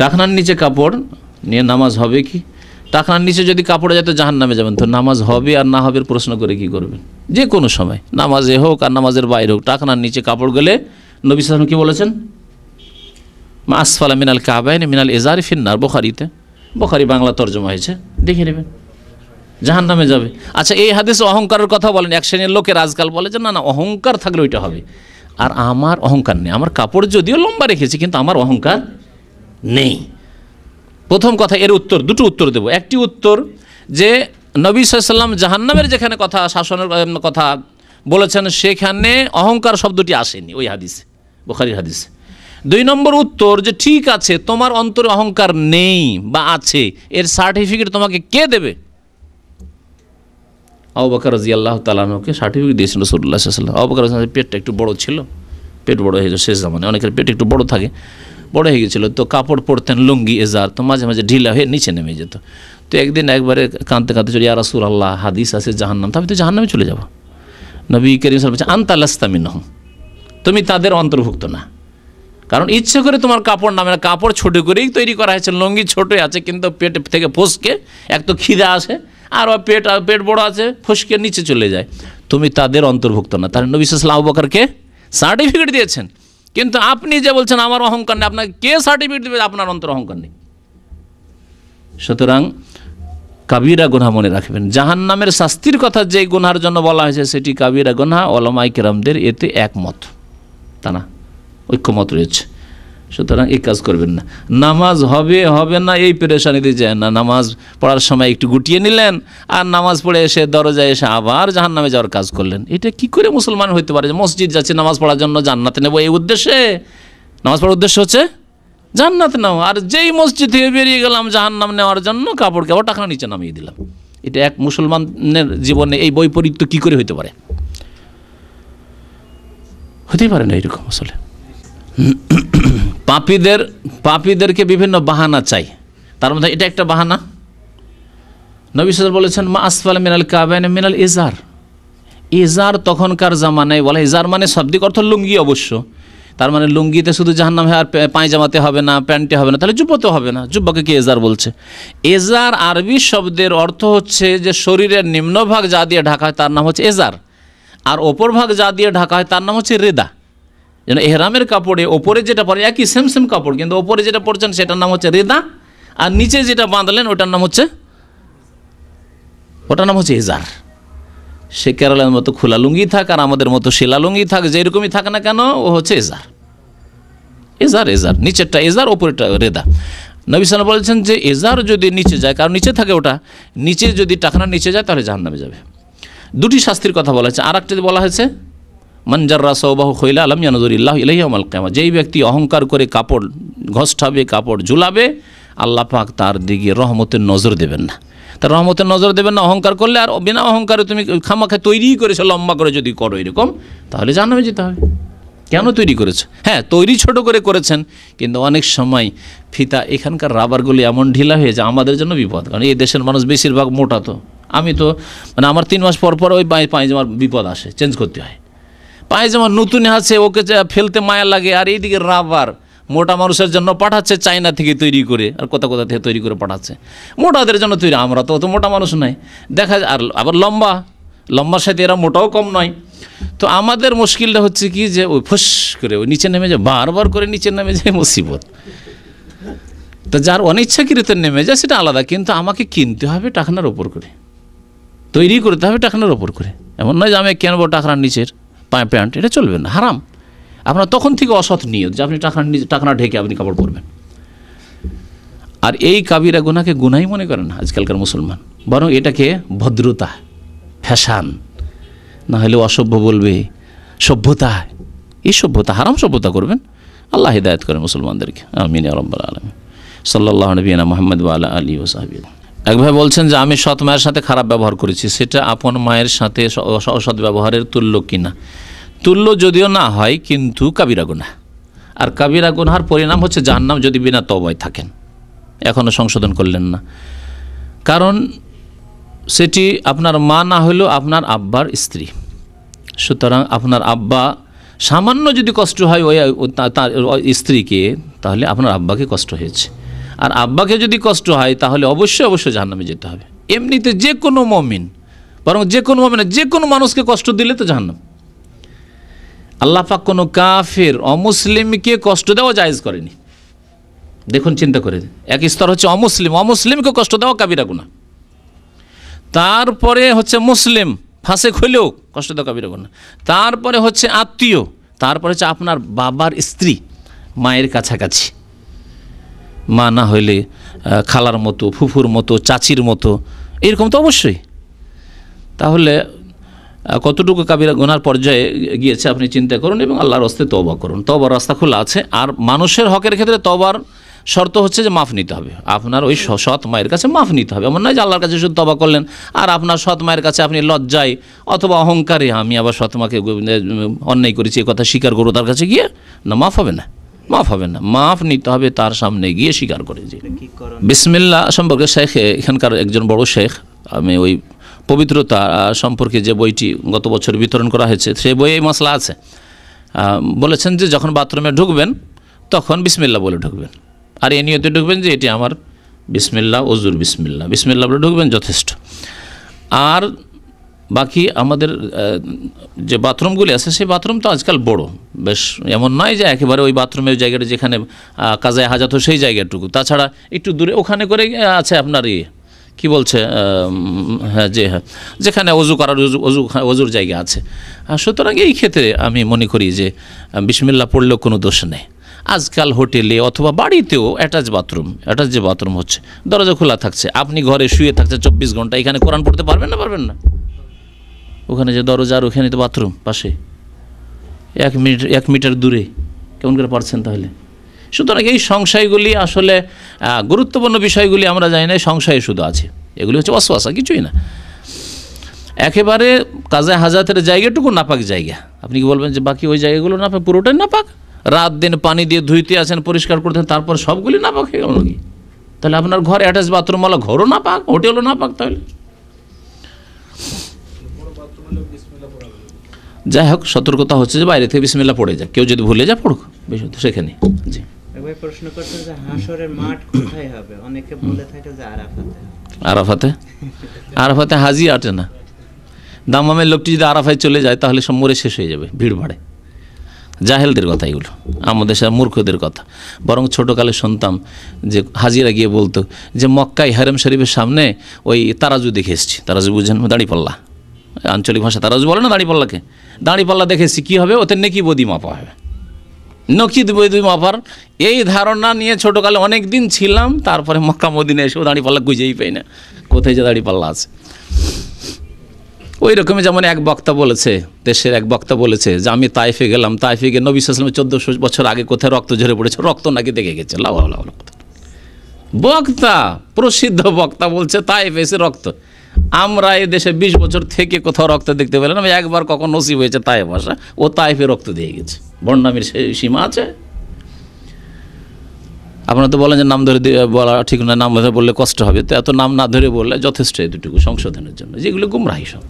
টাকনার নিচে কাপড় নিয়ে নামাজ হবে কি টাকনার নিচে যদি কাপড়ে যাতে জাহান নামে যাবেন তো নামাজ হবে আর না হবে প্রশ্ন করে কি করবেন যে কোনো সময় নামাজে হোক আর নামাজের বাইরে হোক টাকনার নিচে কাপড় গেলে নবী সালাম কি বলেছেন মা মিনাল কাবাইন মিনাল এজারি ফিন্নার বোখারিতে বোখারি বাংলা তর্জমা হয়েছে দেখে নেবেন জাহান নামে যাবে আচ্ছা এই হাদিস অহংকারের কথা বলেন এক শ্রেণীর লোকের আজকাল বলে যে না না অহংকার থাকলে ওইটা হবে আর আমার অহংকার নেই আমার কাপড় যদিও লম্বা রেখেছি কিন্তু আমার অহংকার নেই প্রথম কথা এর উত্তর দুটো উত্তর দেব একটি উত্তর যে নবী সাল্লাম জাহান্নামের যেখানে কথা শাসনের কথা বলেছেন সেখানে অহংকার শব্দটি আসেনি ওই হাদিসে বোখারির হাদিসে দুই নম্বর উত্তর যে ঠিক আছে তোমার অন্তরে অহংকার নেই বা আছে এর সার্টিফিকেট তোমাকে কে দেবে অবকার রাজি আল্লাহ তালকে সার্টিফিকেট দিয়েছিল রসুল্লাহ সাল্লাম অবকার পেটটা একটু বড় ছিল পেট বড় হয়ে যায় শেষ জামানে অনেকের পেট একটু বড় থাকে বড় হয়ে গেছিলো তো কাপড় পরতেন লুঙ্গি এজার তো মাঝে মাঝে ঢিলা হয়ে নিচে নেমে যেত তো একদিন একবারে কাঁদতে কাঁদতে চলে ইয়া রাসুল আল্লাহ হাদিস আছে জাহান্নাম তো আমি তো জাহান্নামে চলে যাবো নবী করিম সাল বলছে আন্তালাস্তামিন তুমি তাদের অন্তর্ভুক্ত না কারণ ইচ্ছে করে তোমার কাপড় নামে কাপড় ছোট করেই তৈরি করা হয়েছে লঙ্গি ছোটোই আছে কিন্তু পেট থেকে ফসকে এক তো খিদে আছে আর পেট পেট বড় আছে ফসকে নিচে চলে যায় তুমি তাদের অন্তর্ভুক্ত না তাহলে নবী সাল্লাহ বকারকে সার্টিফিকেট দিয়েছেন কিন্তু আপনি যে বলছেন আমার অহংকার নেই আপনাকে কে সার্টিফিকেট দেবে আপনার অন্তর অহংকার নেই সুতরাং কাবিরা গোনা মনে রাখবেন জাহান নামের শাস্তির কথা যে গোনার জন্য বলা হয়েছে সেটি কাবিরা গোনা ওলামাই কেরামদের এতে একমত তা না ঐক্যমত রয়েছে সুতরাং এই কাজ করবেন না নামাজ হবে হবে না এই পেরেশানিতে যায় না নামাজ পড়ার সময় একটু গুটিয়ে নিলেন আর নামাজ পড়ে এসে দরজায় এসে আবার জাহান নামে যাওয়ার কাজ করলেন এটা কি করে মুসলমান হইতে পারে মসজিদ যাচ্ছে নামাজ পড়ার জন্য জান্নাতে নেব এই উদ্দেশ্যে নামাজ পড়ার উদ্দেশ্য হচ্ছে জান্নাত নাও আর যেই মসজিদ থেকে বেরিয়ে গেলাম জাহান্নাম নেওয়ার জন্য কাপড় কাপড় টাকা নিচে নামিয়ে দিলাম এটা এক মুসলমানের জীবনে এই বৈপরীত্য কি করে হইতে পারে হতেই পারে না এরকম আসলে পাপীদের পাপীদেরকে বিভিন্ন বাহানা চাই তার মধ্যে এটা একটা বাহানা নবী বলেছেন মা আসফাল মিনাল কাবেন মিনাল ইজার ইজার তখনকার জামানায় বলে ইজার মানে শব্দিক অর্থ লুঙ্গি অবশ্য তার মানে লুঙ্গিতে শুধু জাহান হয় আর জামাতে হবে না প্যান্টে হবে না তাহলে জুব্বাতে হবে না যুব্বাকে কি এজার বলছে এজার আরবি শব্দের অর্থ হচ্ছে যে শরীরের নিম্নভাগ যা দিয়ে ঢাকা হয় তার নাম হচ্ছে এজার আর ওপর ভাগ যা দিয়ে ঢাকা হয় তার নাম হচ্ছে রেদা যেন এহরামের কাপড়ে ওপরে যেটা পরে একই সেম সেম কাপড় কিন্তু ওপরে যেটা পরছেন সেটার নাম হচ্ছে রেদা আর নিচে যেটা বাঁধলেন ওটার নাম হচ্ছে ওটার নাম হচ্ছে এজার সে কেরালার মতো খোলা লুঙ্গি থাক আর আমাদের মতো শিলা লুঙ্গি থাক যেরকমই থাক না কেন ও হচ্ছে এজার এজার এজার নিচেরটা এজার ওপরেটা রেদা নবী সাল বলছেন যে এজার যদি নিচে যায় কারণ নিচে থাকে ওটা নিচে যদি টাকানা নিচে যায় তাহলে জাহান্নামে যাবে দুটি শাস্তির কথা বলা হয়েছে আর একটা বলা হয়েছে মঞ্জাররা সৌবাহু খৈলা আলম ইয়ানজুরিল্লাহ ইলাইয়ামাল কেমা যেই ব্যক্তি অহংকার করে কাপড় ঘষ্টাবে কাপড় ঝুলাবে আল্লাহ পাক তার দিকে রহমতের নজর দেবেন না তার রহমতের নজর দেবেন না অহংকার করলে আর বিনা অহংকারে তুমি খামাখা তৈরিই করেছো লম্বা করে যদি করো এরকম তাহলে জানাবে যেতে হবে কেন তৈরি করেছে হ্যাঁ তৈরি ছোট করে করেছেন কিন্তু অনেক সময় ফিতা এখানকার রাবারগুলি এমন ঢিলা হয়ে যায় আমাদের জন্য বিপদ কারণ এই দেশের মানুষ বেশিরভাগ মোটা তো আমি তো মানে আমার তিন মাস পর পর ওই পাঁচ আমার বিপদ আসে চেঞ্জ করতে হয় পায়ে যেমন নতুন আছে ওকে ফেলতে মায়া লাগে আর এইদিকে রাবার মোটা মানুষের জন্য পাঠাচ্ছে চায়না থেকে তৈরি করে আর কোথা কোথা থেকে তৈরি করে পাঠাচ্ছে মোটাদের জন্য তৈরি আমরা তো অত মোটা মানুষ নয় দেখা যায় আর আবার লম্বা লম্বার সাথে এরা মোটাও কম নয় তো আমাদের মুশকিলটা হচ্ছে কি যে ওই ফুস করে ওই নিচে নেমে যায় বারবার করে নিচে নেমে যায় মুসিবত তো যার অনিচ্ছাকৃত নেমে যায় সেটা আলাদা কিন্তু আমাকে কিনতে হবে টাকানার ওপর করে তৈরি করতে হবে টাকানার ওপর করে এমন নয় যে আমি কেনবো টাকার নিচের প্যান্ট এটা চলবে না হারাম আপনার তখন থেকে অসৎ নিয়ত যে আপনি টাকা টাকা ঢেকে আপনি কাপড় পরবেন আর এই কাবিরা গুনাকে গুনাই মনে করেন আজকালকার মুসলমান বরং এটাকে ভদ্রতা ফ্যাশান না হলে অসভ্য বলবে সভ্যতা এই সভ্যতা হারাম সভ্যতা করবেন আল্লাহ হিদায়ত করেন মুসলমানদেরকে আমিন আলম আলম সাল্লাহ নবীনা মোহাম্মদ আলা আলী ওসাহাবি এক ভাই বলছেন যে আমি সৎ মায়ের সাথে খারাপ ব্যবহার করেছি সেটা আপন মায়ের সাথে অসৎ ব্যবহারের তুল্য কিনা তুল্য যদিও না হয় কিন্তু কাবিরা গুনা আর কাবিরা গুনহার পরিণাম হচ্ছে জাহান্নাম যদি বিনা তবয় থাকেন এখনও সংশোধন করলেন না কারণ সেটি আপনার মা না হলেও আপনার আব্বার স্ত্রী সুতরাং আপনার আব্বা সামান্য যদি কষ্ট হয় ওই তার স্ত্রীকে তাহলে আপনার আব্বাকে কষ্ট হয়েছে আর আব্বাকে যদি কষ্ট হয় তাহলে অবশ্যই অবশ্যই জাহান্নামে যেতে হবে এমনিতে যে কোনো মমিন বরং যে কোনো মমিন যে কোনো মানুষকে কষ্ট দিলে তো জাহান্নাম আল্লাহ পাক কোনো কাফের অমুসলিমকে কষ্ট দেওয়া জায়েজ করেনি দেখুন চিন্তা করে এক স্তর হচ্ছে অমুসলিম অমুসলিমকে কষ্ট দেওয়া কাবিরা গুণা তারপরে হচ্ছে মুসলিম ফাঁসে খুলেও কষ্ট দেওয়া কাবিরা গুণা তারপরে হচ্ছে আত্মীয় তারপরে হচ্ছে আপনার বাবার স্ত্রী মায়ের কাছাকাছি মা না হইলে খালার মতো ফুফুর মতো চাচির মতো এরকম তো অবশ্যই তাহলে কতটুকু কাবিরা গোনার পর্যায়ে গিয়েছে আপনি চিন্তা করুন এবং আল্লাহর হস্তে তবা করুন তবার রাস্তা খোলা আছে আর মানুষের হকের ক্ষেত্রে তবার শর্ত হচ্ছে যে মাফ নিতে হবে আপনার ওই সৎ মায়ের কাছে মাফ নিতে হবে এমন নয় যে আল্লাহর কাছে শুধু তবা করলেন আর আপনার সৎ মায়ের কাছে আপনি লজ্জায় অথবা অহংকারে আমি আবার সৎ মাকে অন্যায় করেছি এ কথা স্বীকার করবো তার কাছে গিয়ে না মাফ হবে না মাফ হবে না মাফ নিতে হবে তার সামনে গিয়ে স্বীকার করে যে বিসমিল্লা সম্পর্কে শেখে এখানকার একজন বড় শেখ আমি ওই পবিত্রতা সম্পর্কে যে বইটি গত বছর বিতরণ করা হয়েছে সেই বইয়ে এই মশলা আছে বলেছেন যে যখন বাথরুমে ঢুকবেন তখন বিসমিল্লা বলে ঢুকবেন আর এ নিয়তে ঢুকবেন যে এটি আমার বিসমিল্লা অজুর বিসমিল্লা বিসমিল্লা বলে ঢুকবেন যথেষ্ট আর বাকি আমাদের যে বাথরুমগুলি আছে সেই বাথরুম তো আজকাল বড় বেশ এমন নয় যে একেবারে ওই বাথরুমের জায়গাটা যেখানে কাজায় হাজাত সেই জায়গাটুকু তাছাড়া একটু দূরে ওখানে করে আছে আপনার ইয়ে কী বলছে হ্যাঁ যে হ্যাঁ যেখানে অজু করার অজু অজুর জায়গা আছে সুতরাং এই ক্ষেত্রে আমি মনে করি যে বিসমিল্লা পড়লেও কোনো দোষ নেই আজকাল হোটেলে অথবা বাড়িতেও অ্যাটাচ বাথরুম অ্যাটাচ যে বাথরুম হচ্ছে দরজা খোলা থাকছে আপনি ঘরে শুয়ে থাকছে চব্বিশ ঘন্টা এখানে কোরআন পড়তে পারবেন না পারবেন না ওখানে যে দরজার ওখানে তো বাথরুম পাশে এক মিটার এক মিটার দূরে কেমন করে পারছেন তাহলে সুতরাং এই সংশয়গুলি আসলে গুরুত্বপূর্ণ বিষয়গুলি আমরা জানি না সংশয় শুধু আছে এগুলি হচ্ছে অশ্বাসা কিছুই না একেবারে কাজে হাজাতের জায়গাটুকু নাপাক জায়গা আপনি কি বলবেন যে বাকি ওই জায়গাগুলো নাপাক পুরোটাই নাপাক রাত দিন পানি দিয়ে ধুইতে আছেন পরিষ্কার করতেন তারপর সবগুলি নাপাক হয়ে গেল কি তাহলে আপনার ঘর অ্যাটাচ বাথরুমওয়ালা ঘরও নাপাক হোটেলও নাপাক তাহলে যাই হোক সতর্কতা হচ্ছে যে বাইরে থেকে বিসমিল্লা পড়ে যায় কেউ যদি ভুলে যায় পড়ুক সেখানে জি প্রশ্ন আরাফাতে আরাফাতে হাজি আটে না দামামের লোকটি যদি আরাফায় চলে যায় তাহলে সব মরে শেষ হয়ে যাবে ভিড় ভাড়ে জাহেলদের কথা এগুলো আমাদের সাথে মূর্খদের কথা বরং ছোটোকালে শুনতাম যে হাজিরা গিয়ে বলতো যে মক্কাই হারেম শরীফের সামনে ওই তারাজু দেখে এসছি তারাজু বুঝেন দাঁড়িয়ে দাঁড়িপাল্লা আঞ্চলিক ভাষা তারা বলে না দাঁড়িপাল্লাকে দাঁড়িপাল্লা দেখেছি কী হবে ওতে নেকি বদি মাপা হবে নকি বদি মাপার এই ধারণা নিয়ে ছোটোকালে অনেক দিন ছিলাম তারপরে মক্কা মদিনে এসেও দাঁড়িপাল্লা গুজেই পাই না কোথায় যে দাঁড়িপাল্লা আছে ওই রকমই যেমন এক বক্তা বলেছে দেশের এক বক্তা বলেছে যে আমি তাইফে গেলাম তাইফে গিয়ে নবী সালামের চোদ্দোশো বছর আগে কোথায় রক্ত ঝরে পড়েছে রক্ত নাকি দেখে গেছে লাভ লাভ রক্ত বক্তা প্রসিদ্ধ বক্তা বলছে তাইফে এসে রক্ত আমরা এই দেশে ২০ বছর থেকে কোথাও রক্ত দেখতে পেলাম আমি একবার কখন নসিব হয়েছে তায়েফ ভাষা ও তায়েফে রক্ত দিয়ে গেছে বন্ডামির সীমা আছে আপনারা তো বলেন যে নাম ধরে বলা ঠিক না নাম বললে কষ্ট হবে তো এত নাম না ধরে বললে যথেষ্ট এতটুকু সংশোধনের জন্য যেগুলো গুমরাহি সব